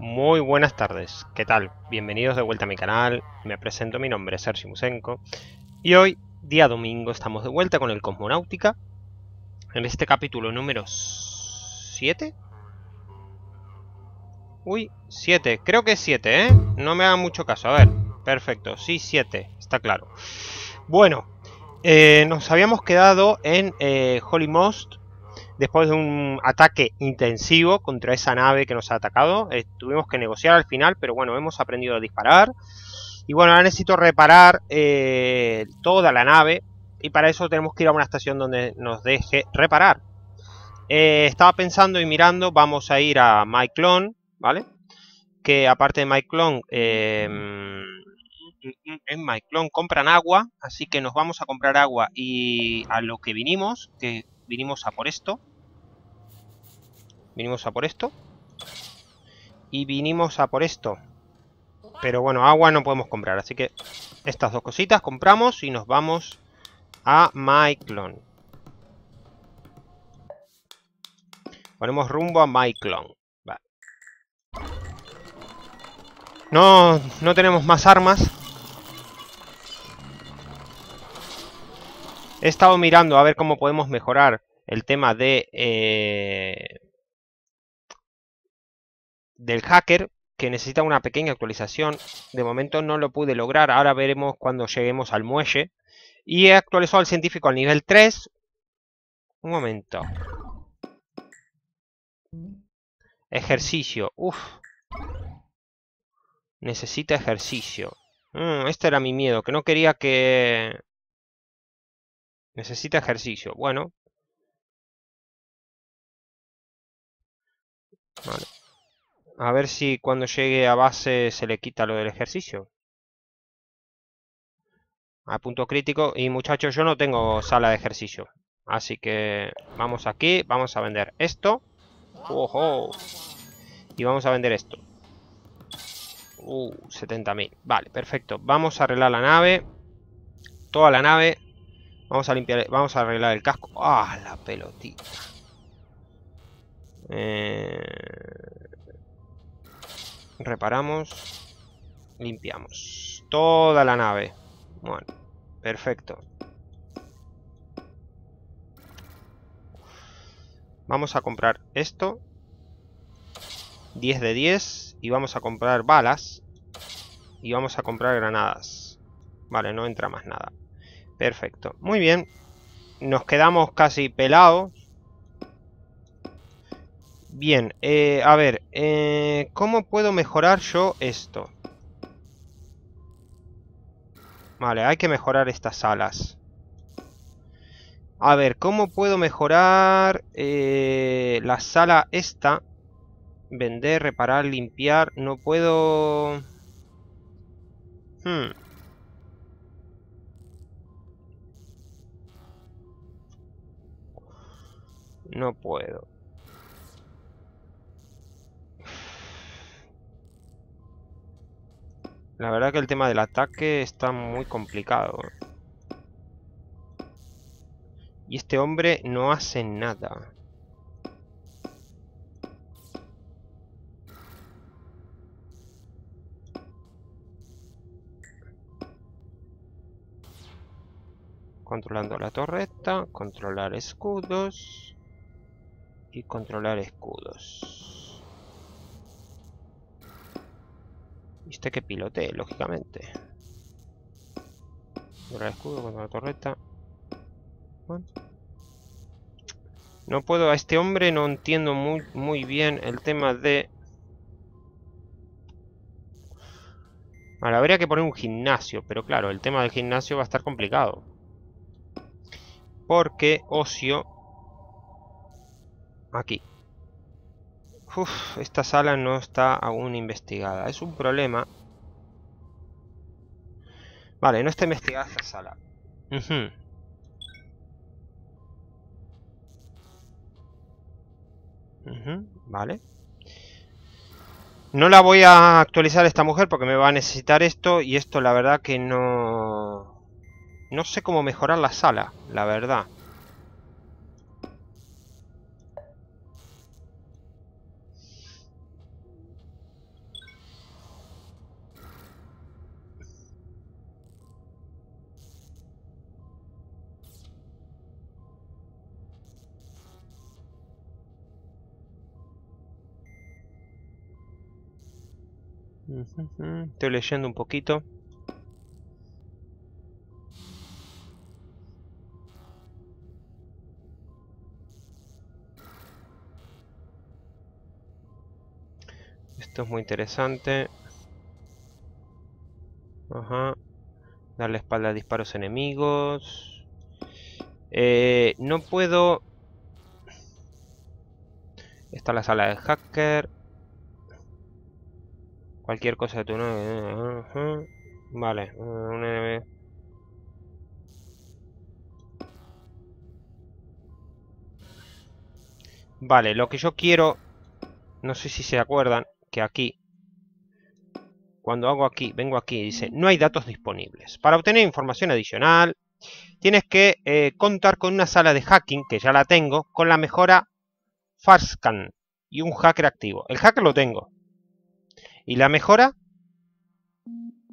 Muy buenas tardes, ¿qué tal? Bienvenidos de vuelta a mi canal, me presento, mi nombre es Sergio Musenko y hoy, día domingo, estamos de vuelta con el Cosmonáutica en este capítulo número 7 Uy, 7, creo que es 7, ¿eh? No me da mucho caso, a ver, perfecto, sí, 7, está claro Bueno, eh, nos habíamos quedado en eh, Holy Most después de un ataque intensivo contra esa nave que nos ha atacado. Eh, tuvimos que negociar al final, pero bueno, hemos aprendido a disparar. Y bueno, ahora necesito reparar eh, toda la nave. Y para eso tenemos que ir a una estación donde nos deje reparar. Eh, estaba pensando y mirando, vamos a ir a MyClone, ¿vale? Que aparte de MyClone, en MyClone compran agua, así que nos vamos a comprar agua y a lo que vinimos, que vinimos a por esto. Vinimos a por esto. Y vinimos a por esto. Pero bueno, agua no podemos comprar, así que estas dos cositas compramos y nos vamos a Myclone. Ponemos rumbo a Myclone. Vale. No, no tenemos más armas, He estado mirando a ver cómo podemos mejorar el tema de eh, del hacker que necesita una pequeña actualización. De momento no lo pude lograr. Ahora veremos cuando lleguemos al muelle. Y he actualizado al científico al nivel 3. Un momento. Ejercicio. Uf. Necesita ejercicio. Mm, este era mi miedo, que no quería que Necesita ejercicio. Bueno. A ver si cuando llegue a base se le quita lo del ejercicio. A ah, punto crítico. Y muchachos, yo no tengo sala de ejercicio. Así que vamos aquí, vamos a vender esto. ¡Ojo! Y vamos a vender esto. Uh, 70.000. Vale, perfecto. Vamos a arreglar la nave. Toda la nave. Vamos a limpiar, vamos a arreglar el casco. ¡Ah, la pelotita! Eh, reparamos. Limpiamos. Toda la nave. Bueno, perfecto. Vamos a comprar esto. 10 de 10. Y vamos a comprar balas. Y vamos a comprar granadas. Vale, no entra más nada. Perfecto, muy bien. Nos quedamos casi pelados. Bien, eh, a ver, eh, ¿cómo puedo mejorar yo esto? Vale, hay que mejorar estas salas. A ver, ¿cómo puedo mejorar eh, la sala esta? Vender, reparar, limpiar. No puedo... Hmm. No puedo. La verdad que el tema del ataque está muy complicado. Y este hombre no hace nada. Controlando la torreta, controlar escudos y controlar escudos. Viste que pilotee, lógicamente. Controlar escudo, controlar torreta. No puedo, a este hombre no entiendo muy, muy bien el tema de... habría que poner un gimnasio, pero claro, el tema del gimnasio va a estar complicado. Porque ocio Aquí. Uf, esta sala no está aún investigada. Es un problema. Vale, no está investigada esta sala. Vale. No la voy a actualizar esta mujer porque me va a necesitar esto y esto la verdad que no... No sé cómo mejorar la sala, la verdad. Estoy leyendo un poquito. Esto es muy interesante. Ajá. Darle espalda a disparos enemigos. Eh, no puedo... Está la sala del hacker. Cualquier cosa de tu no. Vale, Vale, lo que yo quiero... No sé si se acuerdan que aquí... Cuando hago aquí, vengo aquí y dice, no hay datos disponibles. Para obtener información adicional, tienes que eh, contar con una sala de hacking, que ya la tengo, con la mejora Farscan y un hacker activo. El hacker lo tengo, ¿Y la mejora?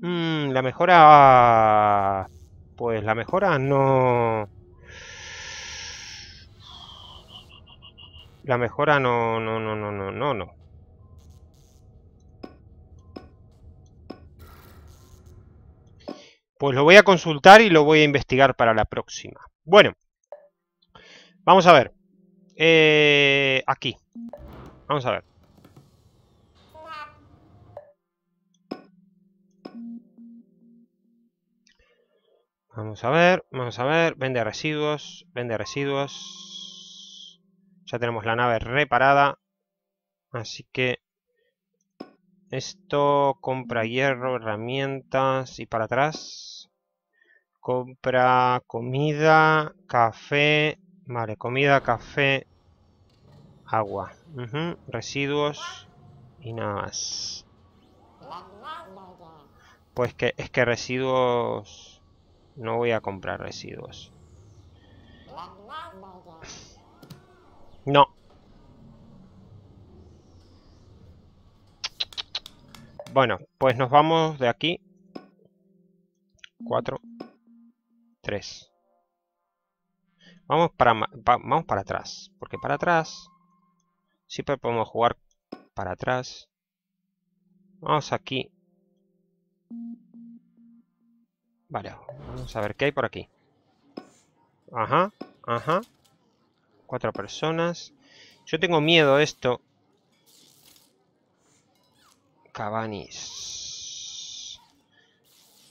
Mm, la mejora... Pues la mejora no... La mejora no, no, no, no, no, no, no. Pues lo voy a consultar y lo voy a investigar para la próxima. Bueno, vamos a ver. Eh, aquí. Vamos a ver. Vamos a ver, vamos a ver. Vende residuos, vende residuos. Ya tenemos la nave reparada. Así que... Esto, compra hierro, herramientas y para atrás. Compra comida, café. Vale, comida, café, agua. Residuos y nada más. Pues que es que residuos... No voy a comprar residuos. No. Bueno, pues nos vamos de aquí. 4, 3. Vamos para, vamos para atrás. Porque para atrás siempre podemos jugar para atrás. Vamos aquí. Vale, vamos a ver qué hay por aquí. Ajá, ajá. Cuatro personas. Yo tengo miedo a esto. Cabanis.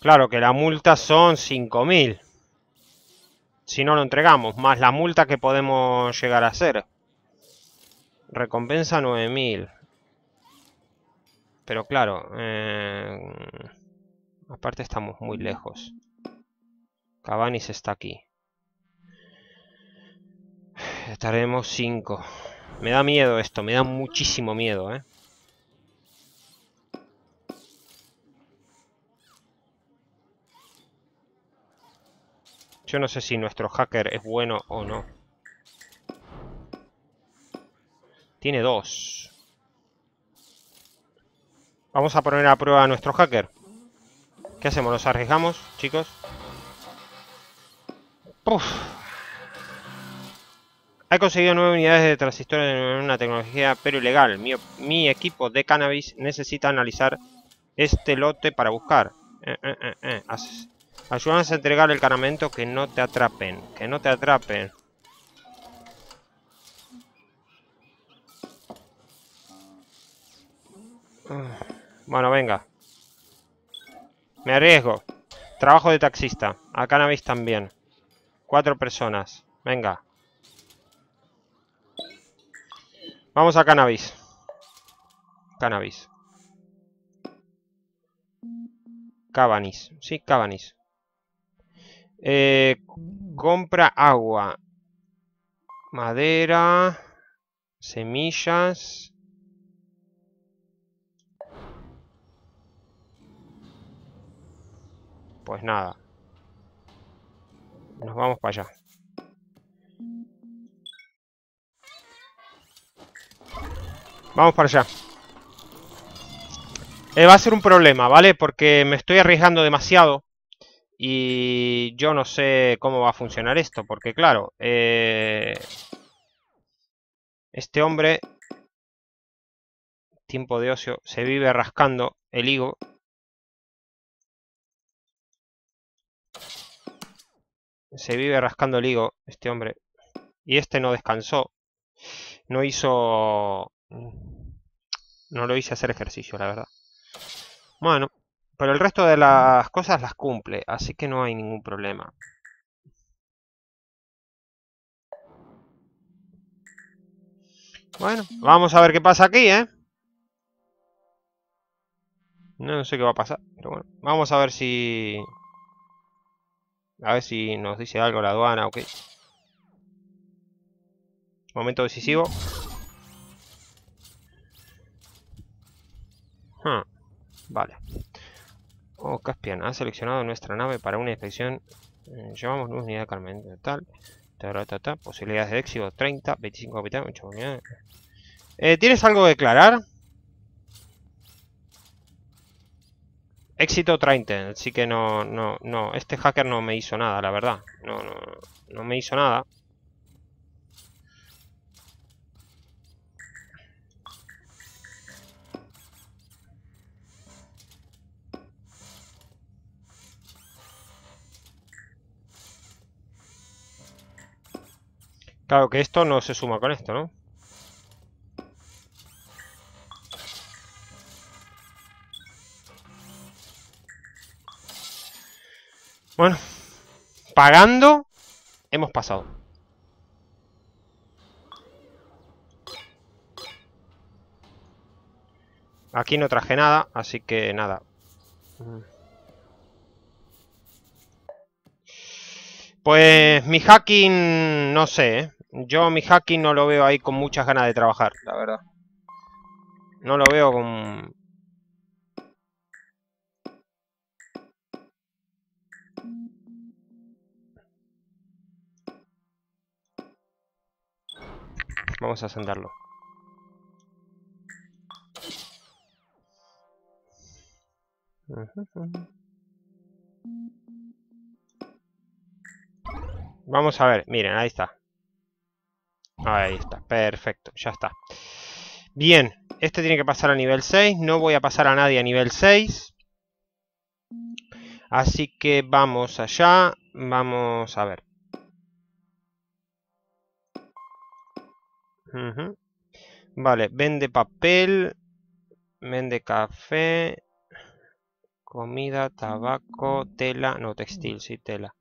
Claro que la multa son 5.000. Si no lo entregamos, más la multa que podemos llegar a hacer. Recompensa 9.000. Pero claro... Eh, Aparte estamos muy lejos. Cabanis está aquí. Estaremos 5. Me da miedo esto, me da muchísimo miedo, ¿eh? Yo no sé si nuestro hacker es bueno o no. Tiene dos. Vamos a poner a prueba a nuestro hacker. ¿Qué hacemos? ¿Los arriesgamos, chicos? Puf. He conseguido nueve unidades de transistores en una tecnología pero ilegal. Mi, equipo de cannabis necesita analizar este lote para buscar. Eh, eh, eh, eh. Ayúdanos a entregar el cargamento que no te atrapen. Que no te atrapen. Ah. Bueno, venga. Me arriesgo. Trabajo de taxista. A cannabis también. Cuatro personas. Venga. Vamos a cannabis. Cannabis. Cabanis. Sí, cabanis. Eh, compra agua. Madera. Semillas. Pues nada. Nos vamos para allá. Vamos para allá. Eh, va a ser un problema, ¿vale? Porque me estoy arriesgando demasiado. Y yo no sé cómo va a funcionar esto. Porque claro, eh, este hombre... Tiempo de ocio. Se vive rascando el higo. Se vive rascando el higo, este hombre. Y este no descansó. No hizo... Mm, no lo hice hacer ejercicio, la verdad. Bueno, pero el resto de las cosas las cumple, así que no hay ningún problema. Bueno, vamos a ver qué pasa aquí, ¿eh? No, sé qué va a pasar, pero bueno, vamos a ver si... A ver si nos dice algo la aduana o qué. Momento decisivo. Ah, vale. Oh, Caspian, ha seleccionado nuestra nave para una inspección. Eh, llevamos una unidad carmen tal. Posibilidades de éxito 30, 25 capitán, mucho unidades. Eh, ¿Tienes algo que declarar? Éxito 30, así que no, no, no. Este hacker no me hizo nada, la verdad. No, no, no me hizo nada. Claro que esto no se suma con esto, ¿no? Bueno, pagando, hemos pasado. Aquí no traje nada, así que nada. Pues mi hacking, no sé, ¿eh? Yo mi hacking no lo veo ahí con muchas ganas de trabajar, la verdad. No lo veo con... Vamos a sentarlo. Vamos a ver, miren, ahí está. Ahí está, perfecto, ya está. Bien, este tiene que pasar a nivel 6. No voy a pasar a nadie a nivel 6. Así que vamos allá. Vamos a ver. Vale, vende papel, vende café, comida, tabaco, tela, no, textil, sí, tela.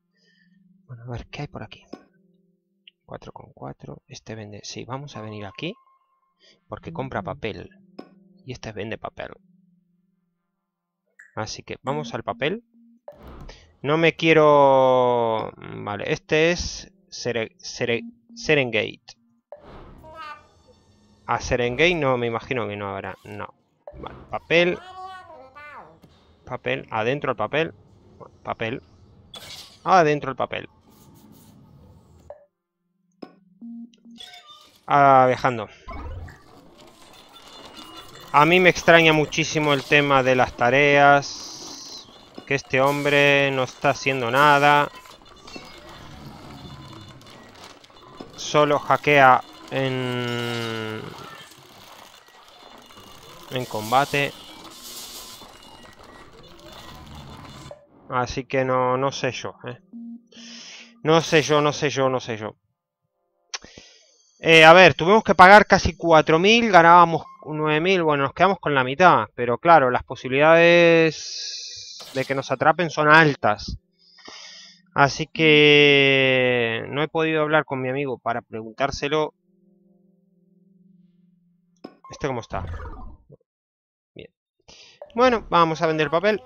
Bueno, a ver, ¿qué hay por aquí? 4,4, este vende, sí, vamos a venir aquí, porque compra papel, y este vende papel. Así que vamos al papel. No me quiero... Vale, este es Serengeti. Serengate. A game no, me imagino que no habrá. No. papel. Papel. Adentro el papel. Papel. Adentro el papel. Ah, viajando. A mí me extraña muchísimo el tema de las tareas. Que este hombre no está haciendo nada. Solo hackea en, en combate. Así que no, no sé yo. Eh. No sé yo, no sé yo, no sé yo. Eh, a ver, tuvimos que pagar casi 4.000, ganábamos 9.000, bueno, nos quedamos con la mitad. Pero claro, las posibilidades de que nos atrapen son altas. Así que no he podido hablar con mi amigo para preguntárselo ¿Este cómo está? Bien. Bueno, vamos a vender papel.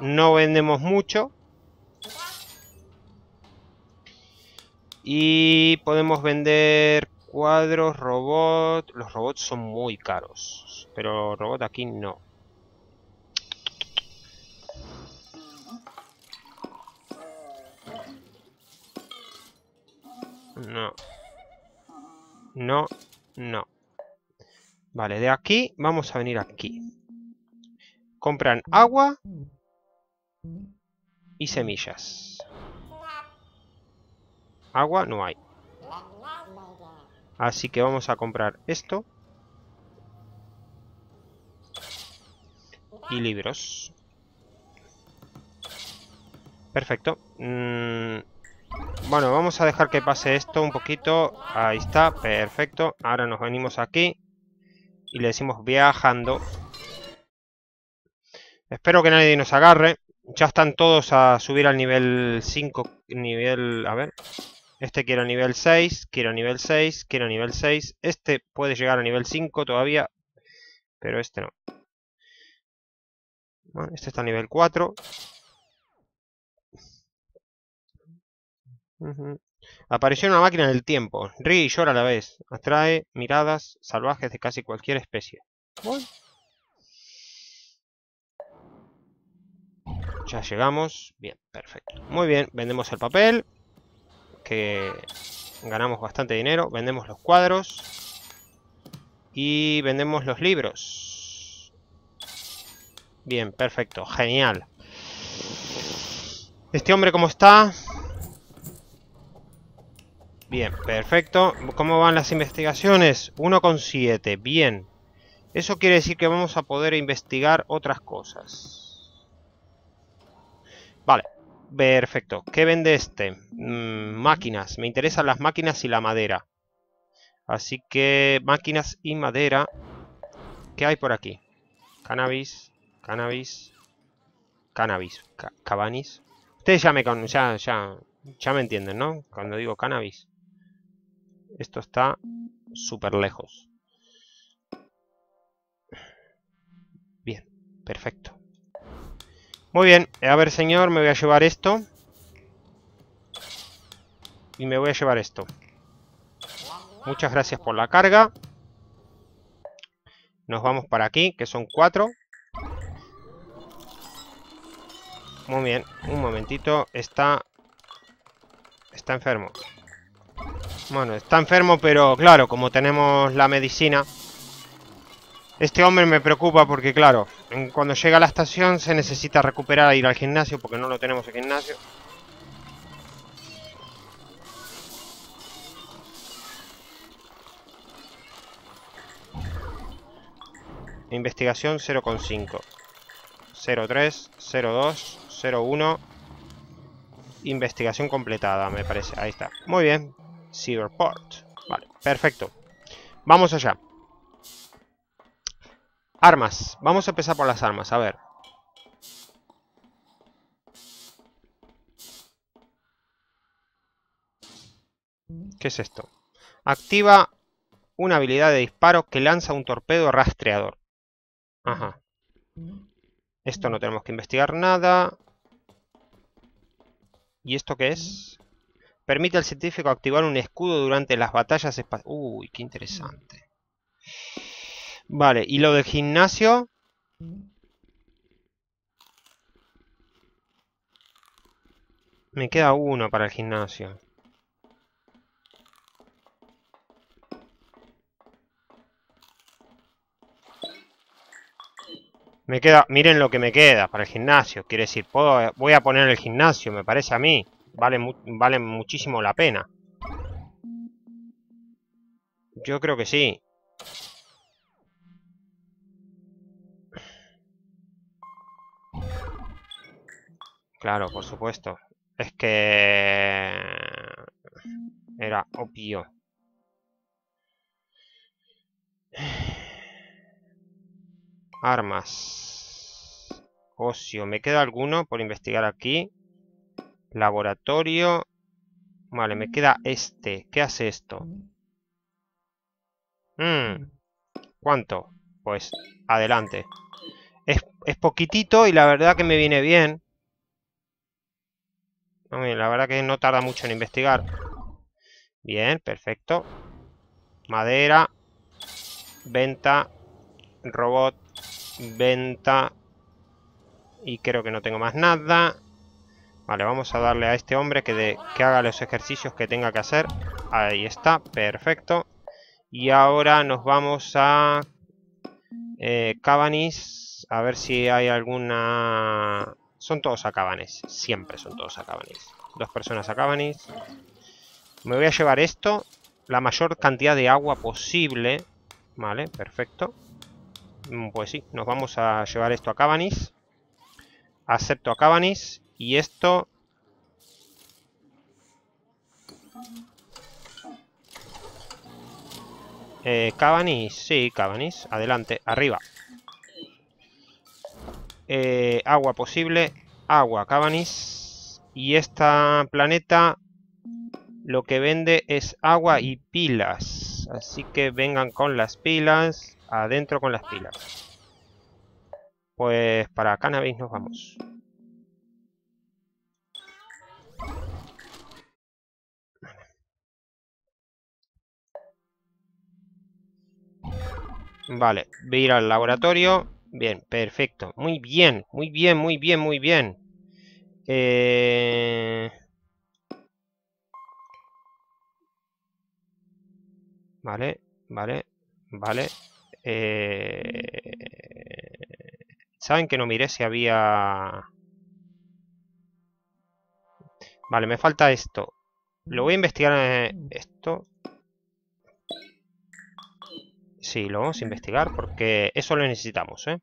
No vendemos mucho. Y podemos vender cuadros, robots Los robots son muy caros. Pero robot aquí no. No. No, no. Vale, de aquí vamos a venir aquí. Compran agua y semillas. Agua no hay. Así que vamos a comprar esto. Y libros. Perfecto. Mm, bueno, vamos a dejar que pase esto un poquito. Ahí está, perfecto. Ahora nos venimos aquí y le decimos viajando. Espero que nadie nos agarre. Ya están todos a subir al nivel 5, nivel... a ver... Este quiero nivel 6, quiero nivel 6, quiero nivel 6. Este puede llegar a nivel 5 todavía, pero este no. Bueno, este está a nivel 4. Uh Apareció una máquina del tiempo. Ríe y llora a la vez. Atrae miradas salvajes de casi cualquier especie. Ya llegamos. Bien, perfecto. Muy bien, vendemos el papel. Que ganamos bastante dinero. Vendemos los cuadros. Y vendemos los libros. Bien, perfecto. Genial. Este hombre, ¿cómo está? Bien, perfecto. ¿Cómo van las investigaciones? 1,7. Bien. Eso quiere decir que vamos a poder investigar otras cosas. Vale. Perfecto. ¿Qué vende este? Mm, máquinas. Me interesan las máquinas y la madera. Así que máquinas y madera. ¿Qué hay por aquí? Cannabis, cannabis, cannabis, cabanis. Ustedes ya me, ya, ya, ya me entienden, ¿no? Cuando digo cannabis. Esto está súper lejos. Bien, perfecto. Muy bien, a ver señor, me voy a llevar esto. Y me voy a llevar esto. Muchas gracias por la carga. Nos vamos para aquí, que son cuatro. Muy bien, un momentito. Está... Está enfermo. Bueno, está enfermo, pero claro, como tenemos la medicina... Este hombre me preocupa porque, claro, cuando llega a la estación se necesita recuperar e ir al gimnasio porque no lo tenemos el gimnasio. Investigación 0,5 03, 02, 01 Investigación completada, me parece Ahí está, muy bien Searport. Vale, perfecto. Vamos allá. Armas. Vamos a empezar por las armas, a ver. ¿Qué es esto? Activa una habilidad de disparo que lanza un torpedo rastreador. Ajá. Esto no tenemos que investigar nada. ¿Y esto qué es? Permite al científico activar un escudo durante las batallas espaciales. Uy, qué interesante. Vale, y lo del gimnasio... Me queda uno para el gimnasio. Me queda, miren lo que me queda para el gimnasio. Quiere decir, puedo, voy a poner el gimnasio, me parece a mí vale, vale muchísimo la pena. Yo creo que sí. Claro, por supuesto. Es que... Era obvio. Armas. Ocio. Me queda alguno por investigar aquí. Laboratorio. Vale, me queda este. ¿Qué hace esto? Hmm. ¿Cuánto? Pues adelante. Es, poquitito y la verdad que me viene bien. la verdad que no tarda mucho en investigar. Bien, perfecto. Madera. Venta. Robot. Venta. Y creo que no tengo más nada. Vale, vamos a darle a este hombre que, que haga los ejercicios que tenga que hacer. Ahí está, perfecto. Y ahora nos vamos a eh, Cabanis. A ver si hay alguna... Son todos a Cabanis. Siempre son todos a Cabanis. Dos personas a Cabanis. Me voy a llevar esto. La mayor cantidad de agua posible. Vale, perfecto. Mm, pues sí, nos vamos a llevar esto a Cabanis. Acepto a Cabanis. Y esto... Eh, Cabanis, sí, Cabanis, adelante, arriba. Eh, agua posible, agua, Cabanis. Y esta planeta lo que vende es agua y pilas. Así que vengan con las pilas, adentro con las pilas. Pues para cannabis nos vamos. Vale, voy a ir al laboratorio. Bien, perfecto. Muy bien, muy bien, muy bien, muy bien. Eh, vale, vale, vale. Eh, Saben que no miré si había... Vale, me falta esto. Lo voy a investigar... en eh, esto... Sí, lo vamos a investigar porque eso lo necesitamos, ¿eh?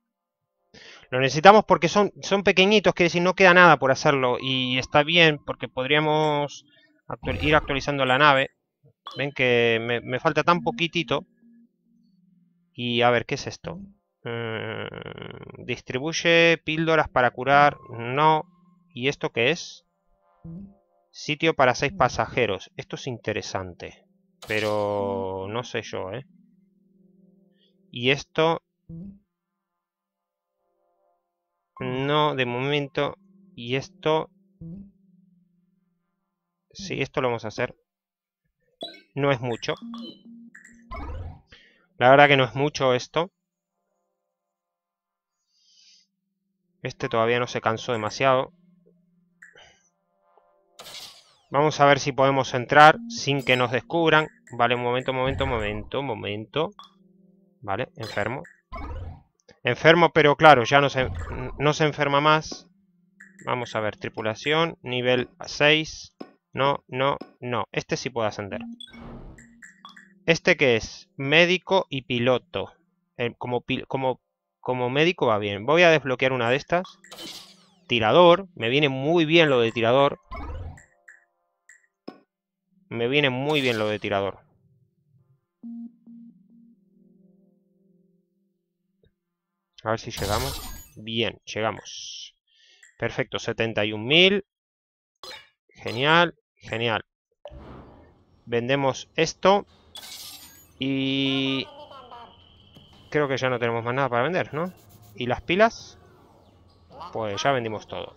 Lo necesitamos porque son, son pequeñitos, que decir, no queda nada por hacerlo. Y está bien porque podríamos ir actualizando la nave. Ven que me, falta tan poquitito. Y a ver, ¿qué es esto? Mm, distribuye píldoras para curar. No. ¿Y esto qué es? Sitio para seis pasajeros. Esto es interesante. Pero no sé yo, ¿eh? Y esto... No, de momento. Y esto... Sí, esto lo vamos a hacer. No es mucho. La verdad que no es mucho esto. Este todavía no se cansó demasiado. Vamos a ver si podemos entrar sin que nos descubran. Vale, un momento, momento, momento, momento. Vale, enfermo. Enfermo, pero claro, ya no se, no se enferma más. Vamos a ver, tripulación, nivel 6. No, no, no. Este sí puede ascender. Este que es médico y piloto. Eh, como, como, como médico va bien. Voy a desbloquear una de estas. Tirador. Me viene muy bien lo de tirador. Me viene muy bien lo de tirador. A ver si llegamos. Bien, llegamos. Perfecto, 71.000. Genial, genial. Vendemos esto. Y... Creo que ya no tenemos más nada para vender, ¿no? ¿Y las pilas? Pues ya vendimos todo.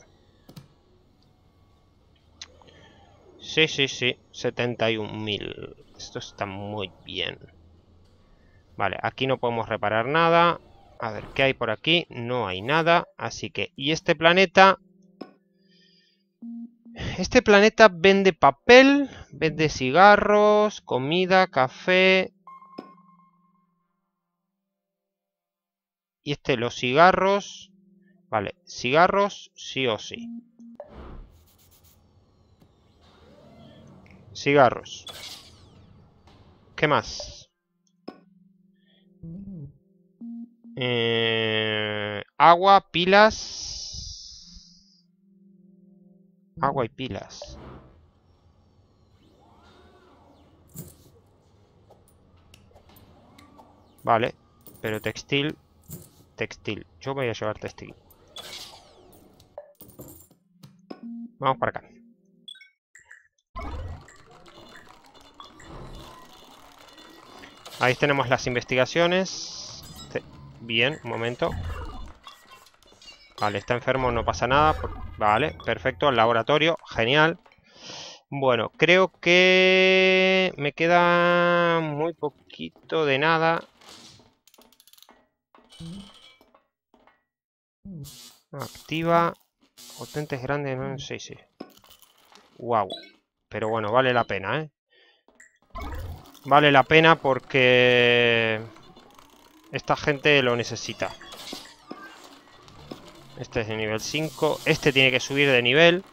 Sí, sí, sí. 71.000. Esto está muy bien. Vale, aquí no podemos reparar nada. A ver, ¿qué hay por aquí? No hay nada, así que... Y este planeta... Este planeta vende papel, vende cigarros, comida, café... Y este, los cigarros... Vale, cigarros sí o sí. Cigarros. ¿Qué más? Eh, agua, pilas. Agua y pilas. Vale, pero textil, textil. Yo voy a llevar textil. Vamos para acá. Ahí tenemos las investigaciones. Bien, un momento. Vale, está enfermo, no pasa nada. Vale, perfecto. al laboratorio, genial. Bueno, creo que me queda muy poquito de nada. Activa. Potentes grandes, no sé Wow. Pero bueno, vale la pena, ¿eh? Vale la pena porque... Esta gente lo necesita. Este es de nivel 5. Este tiene que subir de nivel.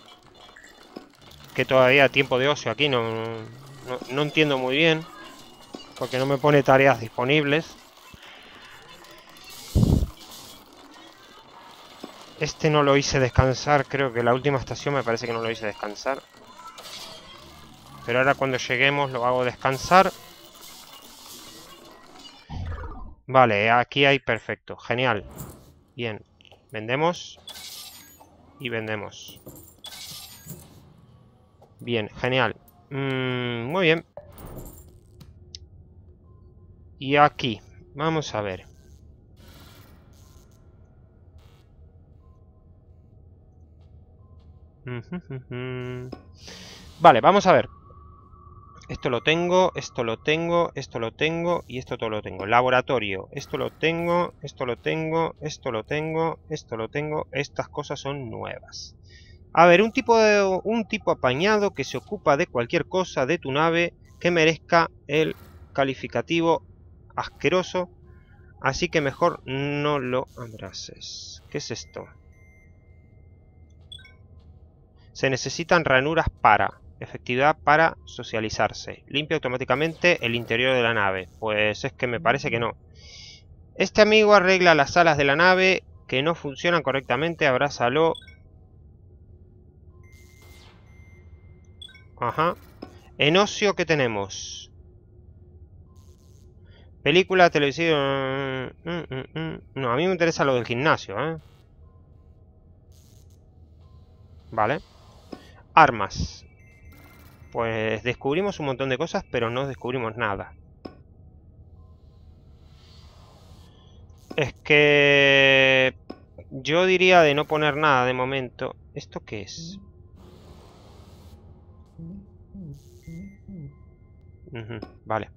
Que todavía tiempo de ocio aquí no, no entiendo muy bien. Porque no me pone tareas disponibles. Este no lo hice descansar, creo que la última estación me parece que no lo hice descansar. Pero ahora cuando lleguemos lo hago descansar. Vale, aquí hay perfecto. Genial. Bien. Vendemos. Y vendemos. Bien, genial. Mm, muy bien. Y aquí. Vamos a ver. Vale, vamos a ver. Esto lo tengo, esto lo tengo, esto lo tengo y esto todo lo tengo. Laboratorio, esto lo tengo, esto lo tengo, esto lo tengo, esto lo tengo. Estas cosas son nuevas. A ver, un tipo, de, un tipo apañado que se ocupa de cualquier cosa de tu nave que merezca el calificativo asqueroso. Así que mejor no lo abraces. ¿Qué es esto? Se necesitan ranuras para... Efectividad para socializarse. Limpia automáticamente el interior de la nave. Pues es que me parece que no. Este amigo arregla las alas de la nave que no funcionan correctamente. Abrázalo. Ajá. En ocio, que tenemos? Película, televisión... Mm, mm, mm, no, a mí me interesa lo del gimnasio, ¿eh? Vale. Armas. Pues descubrimos un montón de cosas, pero no descubrimos nada. Es que... Yo diría de no poner nada de momento. ¿Esto qué es? vale.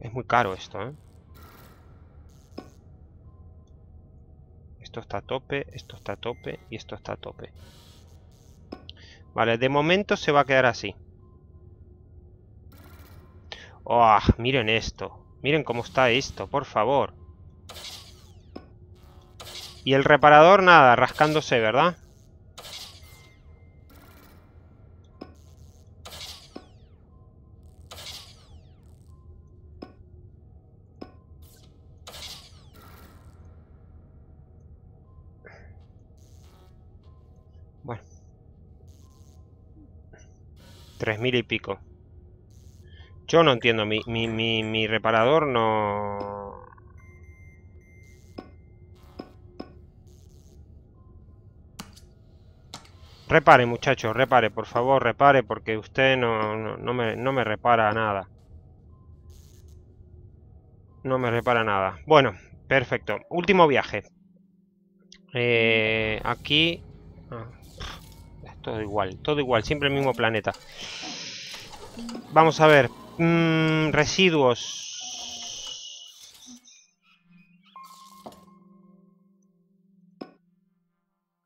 Es muy caro esto, ¿eh? Esto está a tope, esto está a tope y esto está a tope. Vale, de momento se va a quedar así. ¡Oh! Miren esto. Miren cómo está esto, por favor. Y el reparador, nada, rascándose, ¿verdad? mil y pico. Yo no entiendo, mi, mi, mi, reparador no... Repare, muchachos, repare, por favor, repare, porque usted no, no, me, no me repara nada. No me repara nada. Bueno, perfecto. Último viaje. Eh, aquí... Ah, todo igual, todo igual, siempre el mismo planeta. Vamos a ver. Mm, residuos.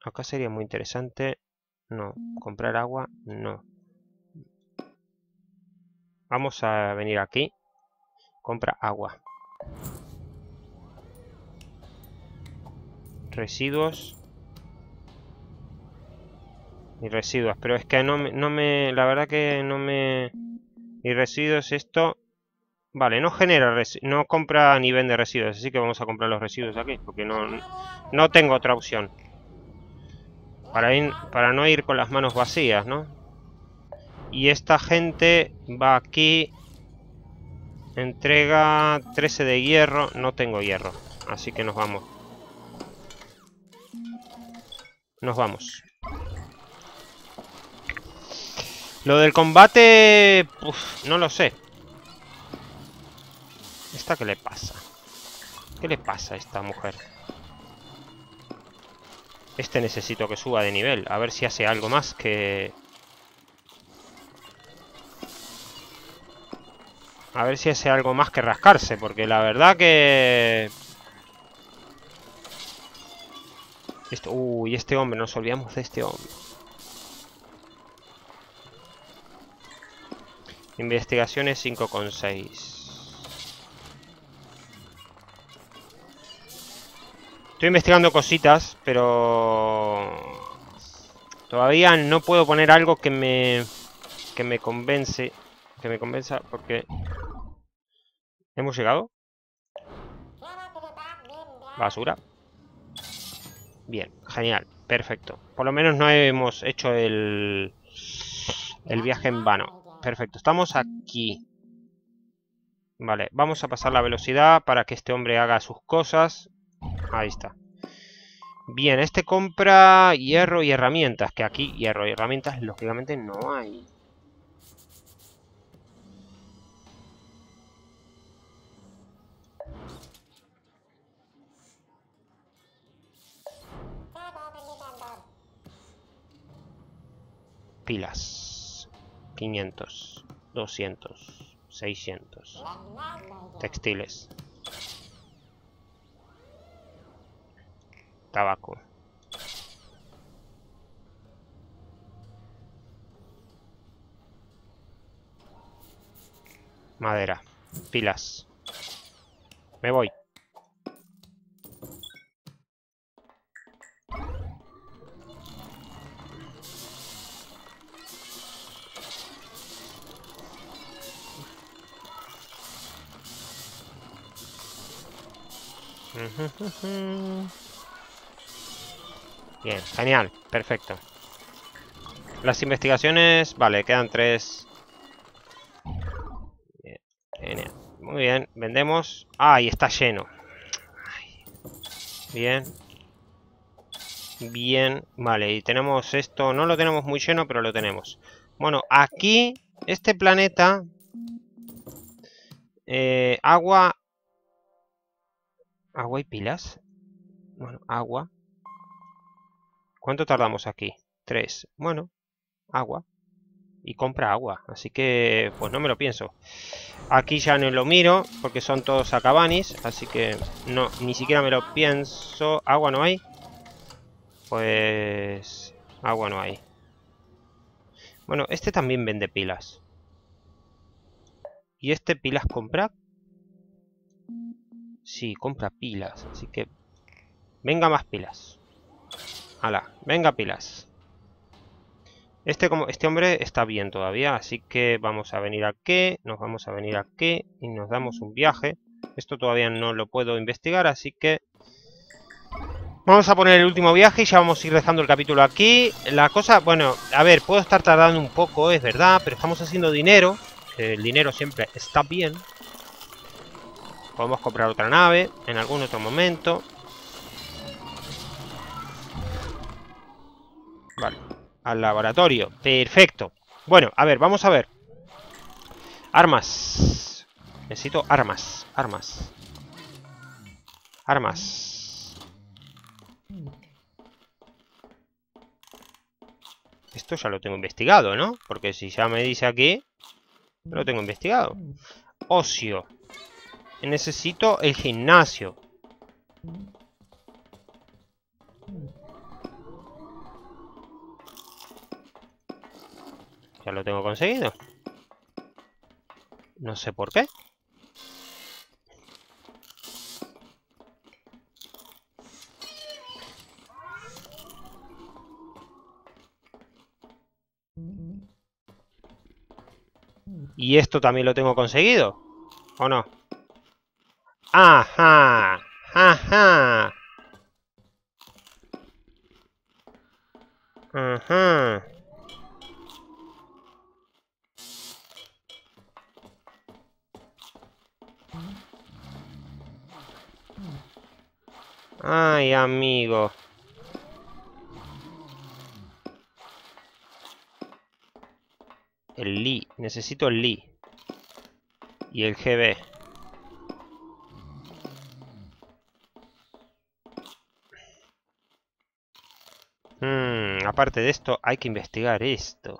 Acá sería muy interesante. No, comprar agua, no. Vamos a venir aquí. Compra agua. Residuos y residuos. Pero es que no, no me... La verdad que no me... Y residuos esto... Vale, no genera no compra ni vende residuos, así que vamos a comprar los residuos aquí, porque no, no tengo otra opción. Para, ir, para no ir con las manos vacías, ¿no? Y esta gente va aquí, entrega 13 de hierro, no tengo hierro, así que nos vamos. Nos vamos. Lo del combate... Uf, no lo sé. ¿Esta qué le pasa? ¿Qué le pasa a esta mujer? Este necesito que suba de nivel. A ver si hace algo más que... A ver si hace algo más que rascarse. Porque la verdad que... Esto... Uy, este hombre. Nos olvidamos de este hombre. Investigaciones 5,6. Estoy investigando cositas, pero... Todavía no puedo poner algo que me... Que me convence. Que me convenza porque... ¿Hemos llegado? Basura. Bien, genial, perfecto. Por lo menos no hemos hecho el, el viaje en vano. Perfecto, estamos aquí. Vale, vamos a pasar la velocidad para que este hombre haga sus cosas. Ahí está. Bien, este compra hierro y herramientas, que aquí hierro y herramientas lógicamente no hay. Pilas. 500, 200, 600. Textiles. Tabaco. Madera. Pilas. Me voy. Bien, genial, perfecto. Las investigaciones... Vale, quedan tres. Muy bien, vendemos. ahí está lleno! Bien. Bien, vale, y tenemos esto. No lo tenemos muy lleno, pero lo tenemos. Bueno, aquí, este planeta... Eh, agua Agua y pilas. Bueno, agua. ¿Cuánto tardamos aquí? Tres. Bueno, agua. Y compra agua. Así que, pues no me lo pienso. Aquí ya no lo miro, porque son todos acabanis. Así que, no, ni siquiera me lo pienso. Agua no hay. Pues... Agua no hay. Bueno, este también vende pilas. ¿Y este pilas compra? Sí, compra pilas, así que... Venga más pilas. Hala, venga pilas. Este, como, este hombre está bien todavía, así que vamos a venir aquí, nos vamos a venir aquí y nos damos un viaje. Esto todavía no lo puedo investigar, así que... Vamos a poner el último viaje y ya vamos a ir dejando el capítulo aquí. La cosa, bueno, a ver, puedo estar tardando un poco, es verdad, pero estamos haciendo dinero. El dinero siempre está bien, Podemos comprar otra nave en algún otro momento. Vale, al laboratorio. Perfecto. Bueno, a ver, vamos a ver. Armas. Necesito armas, armas. Armas. Esto ya lo tengo investigado, ¿no? Porque si ya me dice aquí, lo tengo investigado. Ocio. Eh, necesito el gimnasio. Ya lo tengo conseguido. No sé por qué. Y esto también lo tengo conseguido. ¿O no? ¡Ajá! ¡Ajá! ¡Ajá! Ay, amigo. El Li. Necesito el Li. Y el GB. aparte de esto, hay que investigar esto.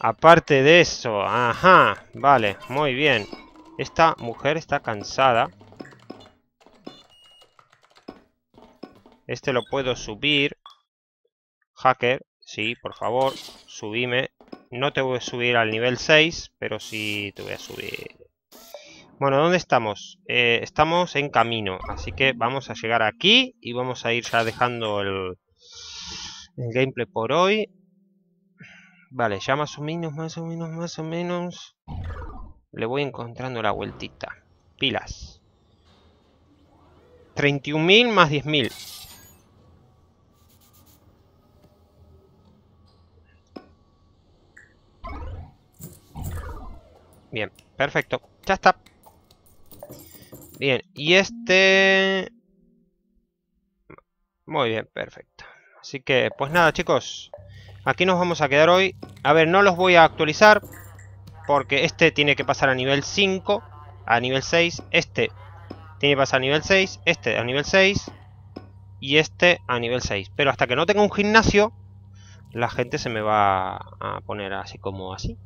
Aparte de eso, ajá, vale, muy bien. Esta mujer está cansada. Este lo puedo subir. Hacker, sí, por favor, subime. No te voy a subir al nivel 6, pero sí te voy a subir bueno, ¿dónde estamos? Eh, estamos en camino, así que vamos a llegar aquí y vamos a ir ya dejando el, el gameplay por hoy. Vale, ya más o menos, más o menos, más o menos le voy encontrando la vueltita. Pilas. 31.000 más 10.000. Bien, perfecto. Ya está. Bien, y este... Muy bien, perfecto. Así que, pues nada, chicos. Aquí nos vamos a quedar hoy. A ver, no los voy a actualizar. Porque este tiene que pasar a nivel 5. A nivel 6. Este tiene que pasar a nivel 6. Este a nivel 6. Y este a nivel 6. Pero hasta que no tenga un gimnasio. La gente se me va a poner así como así.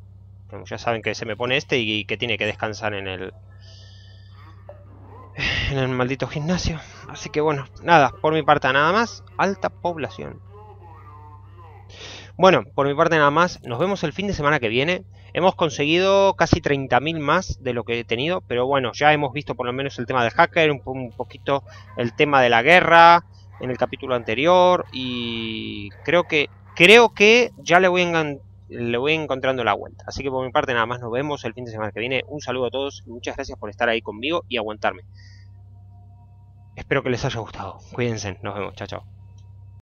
ya saben que se me pone este y que tiene que descansar en el, en el maldito gimnasio. Así que bueno, nada, por mi parte nada más, alta población. Bueno, por mi parte nada más, nos vemos el fin de semana que viene. Hemos conseguido casi 30.000 más de lo que he tenido, pero bueno, ya hemos visto por lo menos el tema del hacker, un, poquito el tema de la guerra en el capítulo anterior y creo que creo que ya le voy, le voy encontrando la vuelta. Así que por mi parte nada más, nos vemos el fin de semana que viene. Un saludo a todos y muchas gracias por estar ahí conmigo y aguantarme. Espero que les haya gustado. Cuídense, nos vemos, chao, chao.